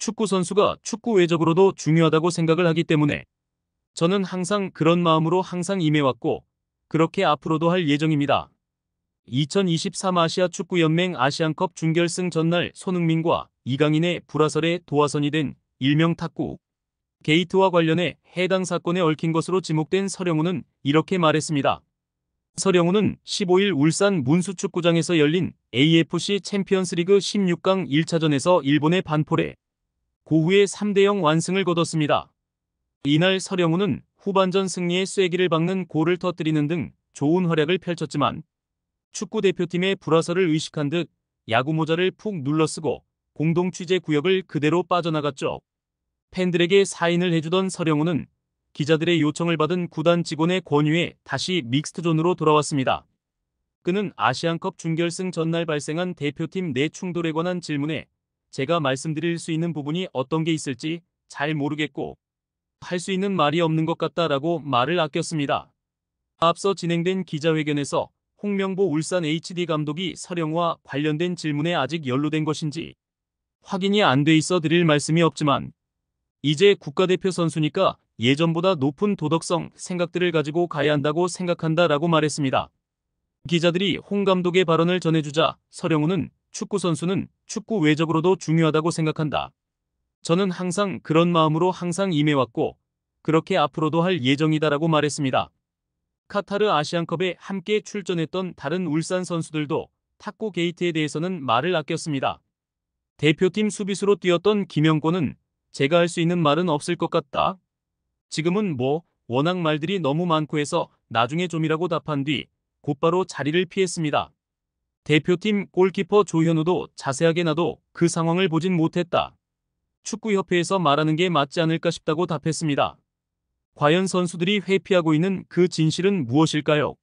축구선수가 축구 외적으로도 중요하다고 생각을 하기 때문에 저는 항상 그런 마음으로 항상 임해왔고 그렇게 앞으로도 할 예정입니다. 2023 아시아 축구연맹 아시안컵 준결승 전날 손흥민과 이강인의 불화설에 도화선이 된 일명 탁구 게이트와 관련해 해당 사건에 얽힌 것으로 지목된 서령우는 이렇게 말했습니다. 서령우는 15일 울산 문수축구장에서 열린 AFC 챔피언스리그 16강 1차전에서 일본의 반포레 고후의 3대0 완승을 거뒀습니다. 이날 서령우는 후반전 승리의 쐐기를 박는 골을 터뜨리는 등 좋은 활약을 펼쳤지만 축구대표팀의 불화설을 의식한 듯 야구모자를 푹 눌러쓰고 공동 취재 구역을 그대로 빠져나갔죠. 팬들에게 사인을 해주던 서령우는 기자들의 요청을 받은 구단 직원의 권유에 다시 믹스트존으로 돌아왔습니다. 그는 아시안컵 준결승 전날 발생한 대표팀 내 충돌에 관한 질문에 제가 말씀드릴 수 있는 부분이 어떤 게 있을지 잘 모르겠고 할 수 있는 말이 없는 것 같다라고 말을 아꼈습니다. 앞서 진행된 기자회견에서 홍명보 울산 HD 감독이 서령화 관련된 질문에 아직 연루된 것인지 확인이 안 돼 있어 드릴 말씀이 없지만 이제 국가대표 선수니까 예전보다 높은 도덕성, 생각들을 가지고 가야 한다고 생각한다라고 말했습니다. 기자들이 홍 감독의 발언을 전해주자 서령우는 축구선수는 축구 외적으로도 중요하다고 생각한다. 저는 항상 그런 마음으로 항상 임해왔고 그렇게 앞으로도 할 예정이다라고 말했습니다. 카타르 아시안컵에 함께 출전했던 다른 울산 선수들도 탁구 게이트에 대해서는 말을 아꼈습니다. 대표팀 수비수로 뛰었던 김영권은 제가 할 수 있는 말은 없을 것 같다. 지금은 뭐 워낙 말들이 너무 많고 해서 나중에 좀이라고 답한 뒤 곧바로 자리를 피했습니다. 대표팀 골키퍼 조현우도 자세하게 나도 그 상황을 보진 못했다. 축구협회에서 말하는 게 맞지 않을까 싶다고 답했습니다. 과연 선수들이 회피하고 있는 그 진실은 무엇일까요?